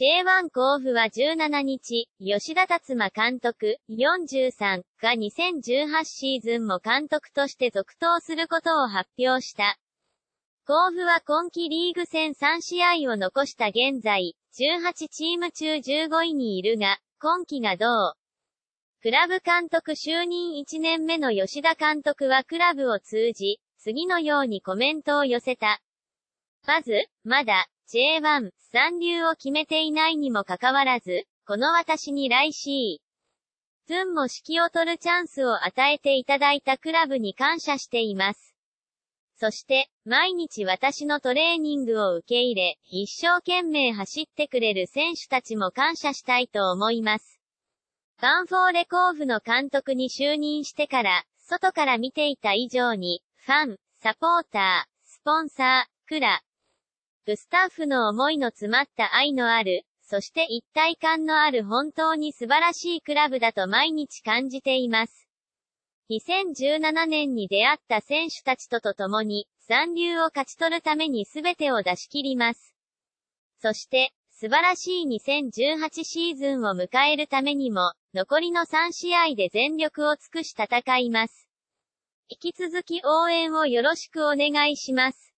J1 甲府は17日、吉田達馬監督、43が2018シーズンも監督として続投することを発表した。甲府は今季リーグ戦3試合を残した現在、18チーム中15位にいるが、今季がどうクラブ監督就任1年目の吉田監督はクラブを通じ、次のようにコメントを寄せた。まず、まだ、J1 三流を決めていないにもかかわらず、この私に来し、ンも指揮を取るチャンスを与えていただいたクラブに感謝しています。そして、毎日私のトレーニングを受け入れ、一生懸命走ってくれる選手たちも感謝したいと思います。バンフォーレ甲府の監督に就任してから、外から見ていた以上に、ファン、サポーター、スポンサー、クラ、スタッフの思いの詰まった愛のある、そして一体感のある本当に素晴らしいクラブだと毎日感じています。2017年に出会った選手たちとと共に、残留を勝ち取るために全てを出し切ります。そして、素晴らしい2018シーズンを迎えるためにも、残りの3試合で全力を尽くし戦います。引き続き応援をよろしくお願いします。